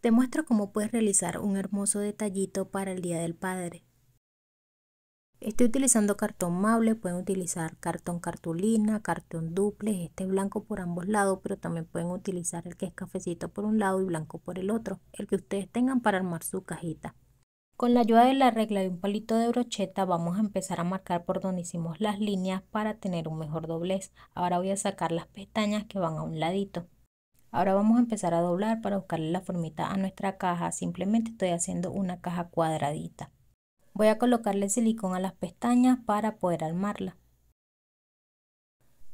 Te muestro cómo puedes realizar un hermoso detallito para el Día del Padre. Estoy utilizando cartón mable, pueden utilizar cartón cartulina, cartón duple, este es blanco por ambos lados, pero también pueden utilizar el que es cafecito por un lado y blanco por el otro, el que ustedes tengan para armar su cajita. Con la ayuda de la regla de un palito de brocheta vamos a empezar a marcar por donde hicimos las líneas para tener un mejor doblez. Ahora voy a sacar las pestañas que van a un ladito. Ahora vamos a empezar a doblar para buscarle la formita a nuestra caja. Simplemente estoy haciendo una caja cuadradita. Voy a colocarle silicón a las pestañas para poder armarla.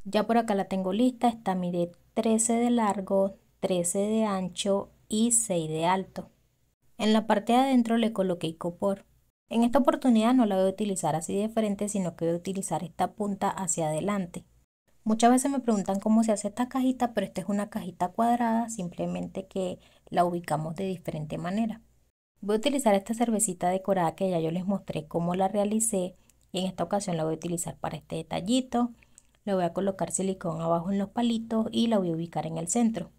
Ya por acá la tengo lista. Esta mide 13 de largo, 13 de ancho y 6 de alto. En la parte de adentro le coloqué copor. En esta oportunidad no la voy a utilizar así de frente, sino que voy a utilizar esta punta hacia adelante. Muchas veces me preguntan cómo se hace esta cajita, pero esta es una cajita cuadrada, simplemente que la ubicamos de diferente manera. Voy a utilizar esta cervecita decorada que ya yo les mostré cómo la realicé y en esta ocasión la voy a utilizar para este detallito. Le voy a colocar silicón abajo en los palitos y la voy a ubicar en el centro.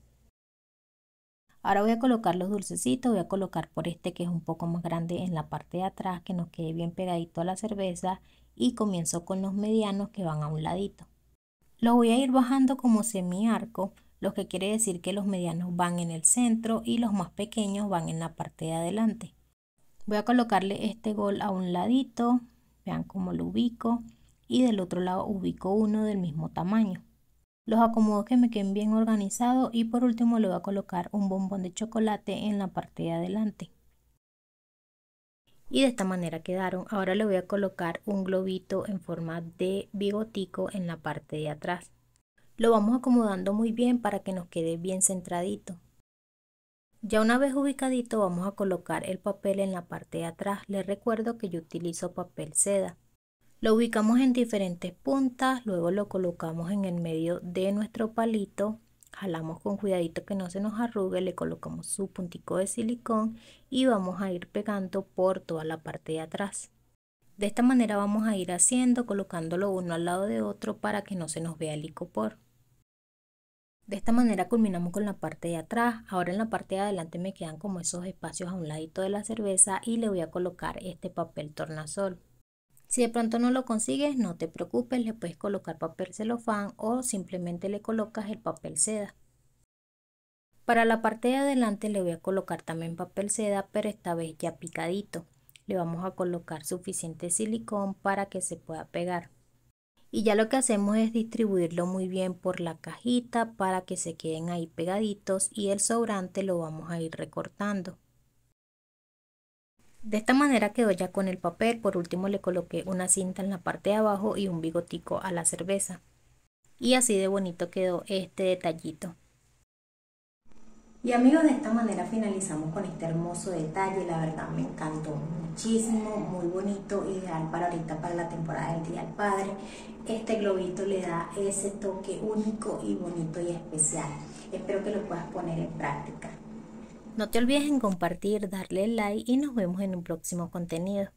Ahora voy a colocar los dulcecitos, voy a colocar por este que es un poco más grande en la parte de atrás que nos quede bien pegadito a la cerveza y comienzo con los medianos que van a un ladito. Lo voy a ir bajando como semiarco, lo que quiere decir que los medianos van en el centro y los más pequeños van en la parte de adelante. Voy a colocarle este gol a un ladito, vean cómo lo ubico, y del otro lado ubico uno del mismo tamaño. Los acomodo que me queden bien organizados y por último le voy a colocar un bombón de chocolate en la parte de adelante y de esta manera quedaron. Ahora le voy a colocar un globito en forma de bigotico en la parte de atrás. Lo vamos acomodando muy bien para que nos quede bien centradito. Ya una vez ubicadito vamos a colocar el papel en la parte de atrás. Les recuerdo que yo utilizo papel seda. Lo ubicamos en diferentes puntas, luego lo colocamos en el medio de nuestro palito Jalamos con cuidadito que no se nos arrugue, le colocamos su puntico de silicón y vamos a ir pegando por toda la parte de atrás. De esta manera vamos a ir haciendo, colocándolo uno al lado de otro para que no se nos vea el licopor. De esta manera culminamos con la parte de atrás. Ahora en la parte de adelante me quedan como esos espacios a un ladito de la cerveza y le voy a colocar este papel tornasol. Si de pronto no lo consigues, no te preocupes, le puedes colocar papel celofán o simplemente le colocas el papel seda. Para la parte de adelante le voy a colocar también papel seda, pero esta vez ya picadito. Le vamos a colocar suficiente silicón para que se pueda pegar. Y ya lo que hacemos es distribuirlo muy bien por la cajita para que se queden ahí pegaditos y el sobrante lo vamos a ir recortando. De esta manera quedó ya con el papel, por último le coloqué una cinta en la parte de abajo y un bigotico a la cerveza. Y así de bonito quedó este detallito. Y amigos, de esta manera finalizamos con este hermoso detalle, la verdad me encantó muchísimo, muy bonito, ideal para ahorita para la temporada del Día del Padre. Este globito le da ese toque único y bonito y especial. Espero que lo puedas poner en práctica. No te olvides en compartir, darle like y nos vemos en un próximo contenido.